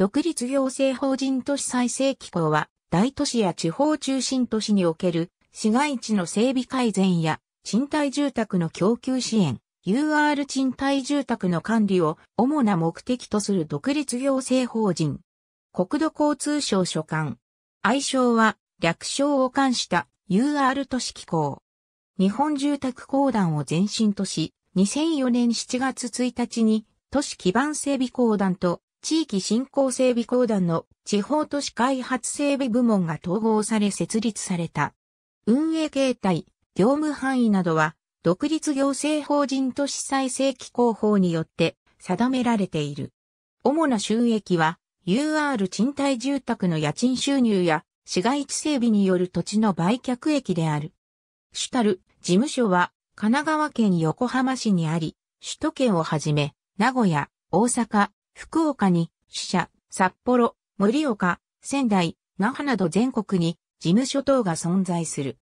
独立行政法人都市再生機構は、大都市や地方中心都市における市街地の整備改善や賃貸住宅の供給支援、UR 賃貸住宅の管理を主な目的とする独立行政法人。国土交通省所管。愛称は略称を冠した UR 都市機構。日本住宅公団を前身とし、2004年7月1日に都市基盤整備公団と地域振興整備公団の地方都市開発整備部門が統合され設立された。運営形態、業務範囲などは、独立行政法人都市再生機構法によって定められている。主な収益は、UR 賃貸住宅の家賃収入や市街地整備による土地の売却益である。主たる事務所は神奈川県横浜市にあり、首都圏をはじめ、名古屋、大阪、福岡に、死社、札幌、盛岡、仙台、那覇など全国に事務所等が存在する。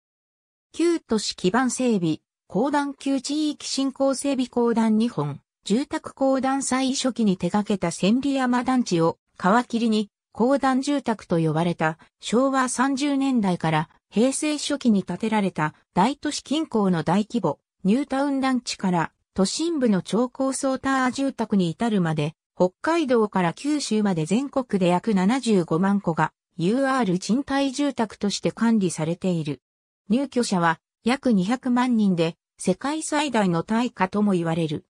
旧都市基盤整備、公団旧地域振興整備公団日本、住宅公団最初期に手掛けた千里山団地を皮切りに公団住宅と呼ばれた昭和30年代から平成初期に建てられた大都市近郊の大規模ニュータウン団地から都心部の超高層タワー住宅に至るまで北海道から九州まで全国で約75万戸が UR 賃貸住宅として管理されている。入居者は約200万人で世界最大の大化とも言われる。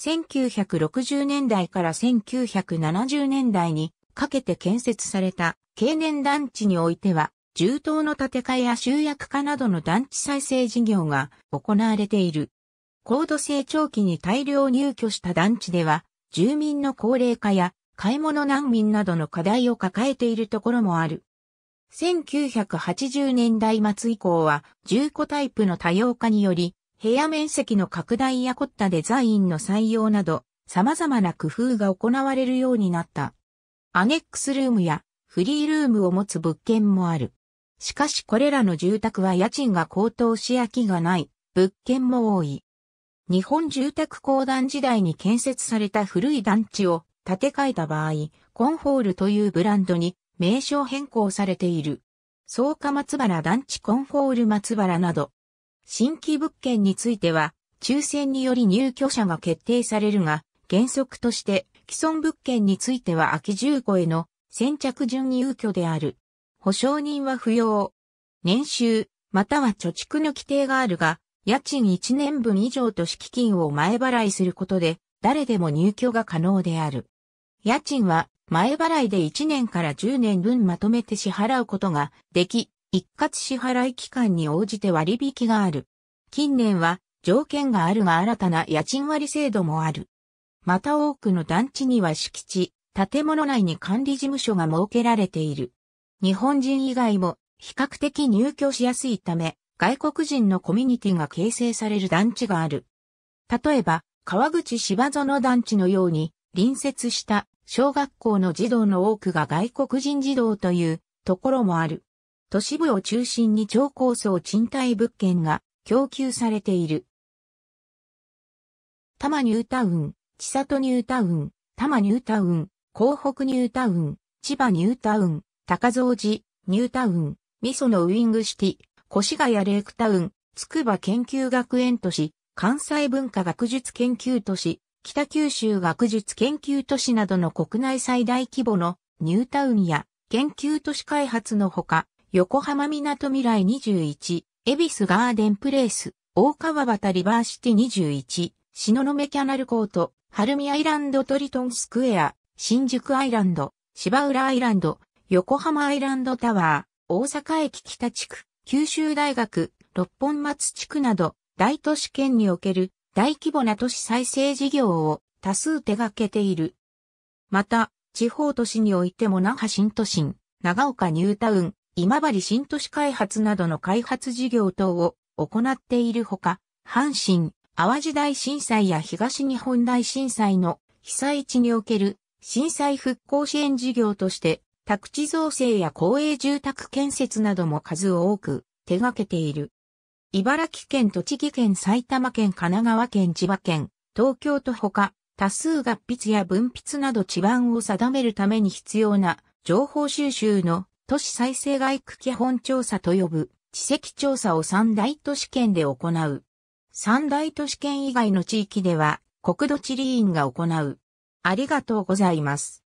1960年代から1970年代にかけて建設された経年団地においては、重湯の建て替えや集約化などの団地再生事業が行われている。高度成長期に大量入居した団地では、住民の高齢化や買い物難民などの課題を抱えているところもある。1980年代末以降は住戸タイプの多様化により、部屋面積の拡大や凝ったデザインの採用など、様々な工夫が行われるようになった。アネックスルームやフリールームを持つ物件もある。しかしこれらの住宅は家賃が高騰し空きがない物件も多い。日本住宅公団時代に建設された古い団地を建て替えた場合、コンホールというブランドに名称変更されている。草加松原団地コンホール松原など、新規物件については、抽選により入居者が決定されるが、原則として既存物件については空き15への先着順入居である。保証人は不要。年収、または貯蓄の規定があるが、家賃1年分以上と敷金を前払いすることで、誰でも入居が可能である。家賃は、前払いで1年から10年分まとめて支払うことができ、一括支払い期間に応じて割引がある。近年は条件があるが新たな家賃割制度もある。また多くの団地には敷地、建物内に管理事務所が設けられている。日本人以外も比較的入居しやすいため、外国人のコミュニティが形成される団地がある。例えば、川口芝園団地のように、隣接した小学校の児童の多くが外国人児童というところもある。都市部を中心に超高層賃貸物件が供給されている。多摩ニュータウン、千里ニュータウン、多摩ニュータウン、港北ニュータウン、千葉ニュータウン、高蔵寺、ニュータウン、味噌のウィングシティ、越谷レイクタウン、筑波研究学園都市、関西文化学術研究都市、北九州学術研究都市などの国内最大規模のニュータウンや研究都市開発のほか、横浜港未来21、エビスガーデンプレイス、大川端リバーシティ21、篠目キャナルコート、晴海アイランドトリトンスクエア、新宿アイランド、芝浦アイランド、横浜アイランドタワー、大阪駅北地区、九州大学、六本松地区など大都市圏における大規模な都市再生事業を多数手掛けている。また、地方都市においても那覇新都心、長岡ニュータウン、今治新都市開発などの開発事業等を行っているほか、阪神、淡路大震災や東日本大震災の被災地における震災復興支援事業として宅地造成や公営住宅建設なども数多く手掛けている。茨城県、栃木県、埼玉県、神奈川県、千葉県、東京都ほか、多数合筆や分筆など地盤を定めるために必要な情報収集の都市再生外区基本調査と呼ぶ地籍調査を三大都市圏で行う。三大都市圏以外の地域では国土地理院が行う。ありがとうございます。